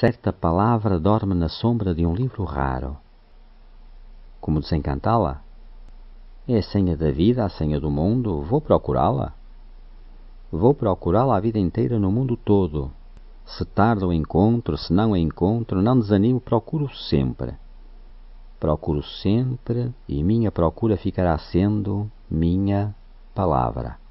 certa palavra dorme na sombra de um livro raro. Como desencantá-la? É a senha da vida, a senha do mundo, vou procurá-la. Vou procurá-la a vida inteira no mundo todo. Se tardo o encontro, se não a encontro, não desanimo, procuro sempre. Procuro sempre e minha procura ficará sendo minha palavra.